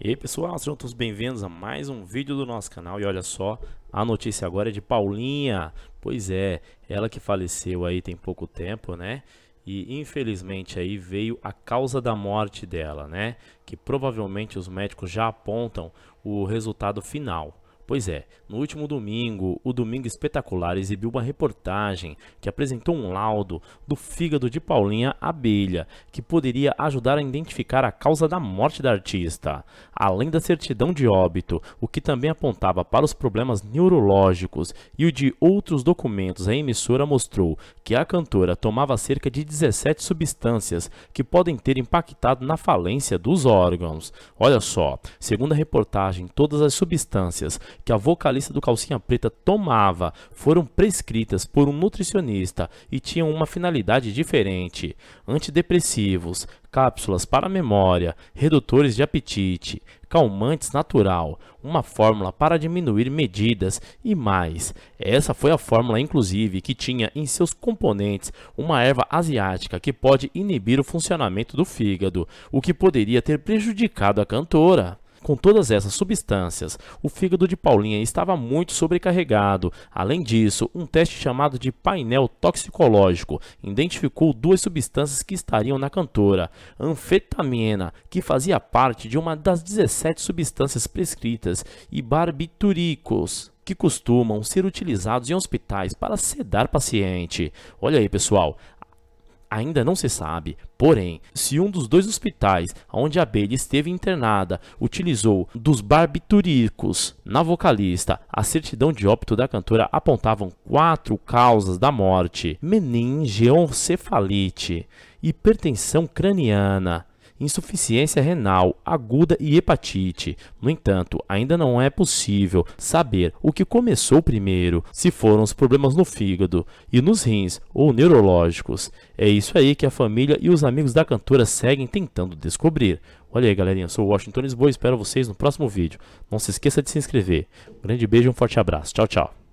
E aí pessoal, sejam todos bem-vindos a mais um vídeo do nosso canal E olha só, a notícia agora é de Paulinha Pois é, ela que faleceu aí tem pouco tempo, né? E infelizmente aí veio a causa da morte dela, né? Que provavelmente os médicos já apontam o resultado final Pois é, no último domingo, o Domingo Espetacular exibiu uma reportagem que apresentou um laudo do fígado de Paulinha Abelha, que poderia ajudar a identificar a causa da morte da artista, além da certidão de óbito, o que também apontava para os problemas neurológicos e o de outros documentos. A emissora mostrou que a cantora tomava cerca de 17 substâncias que podem ter impactado na falência dos órgãos. Olha só, segundo a reportagem, todas as substâncias que a vocalista do Calcinha Preta tomava foram prescritas por um nutricionista e tinham uma finalidade diferente: antidepressivos, cápsulas para memória, redutores de apetite, calmantes natural, uma fórmula para diminuir medidas e mais. Essa foi a fórmula, inclusive, que tinha em seus componentes uma erva asiática que pode inibir o funcionamento do fígado, o que poderia ter prejudicado a cantora. Com todas essas substâncias, o fígado de Paulinha estava muito sobrecarregado. Além disso, um teste chamado de painel toxicológico identificou duas substâncias que estariam na cantora: anfetamina, que fazia parte de uma das 17 substâncias prescritas, e barbitúricos, que costumam ser utilizados em hospitais para sedar paciente. Olha aí, pessoal, ainda não se sabe. Porém, se um dos dois hospitais onde a abelha esteve internada utilizou dos barbitúricos na vocalista, a certidão de óbito da cantora apontavam quatro causas da morte: meningeocefalite, hipertensão craniana, insuficiência renal aguda e hepatite. No entanto, ainda não é possível saber o que começou primeiro, se foram os problemas no fígado e nos rins ou neurológicos. É isso aí que a família e os amigos da cantora seguem tentando descobrir. Olha aí, galerinha, eu sou o Washington Lisboa e espero vocês no próximo vídeo. Não se esqueça de se inscrever. Um grande beijo e um forte abraço. Tchau, tchau.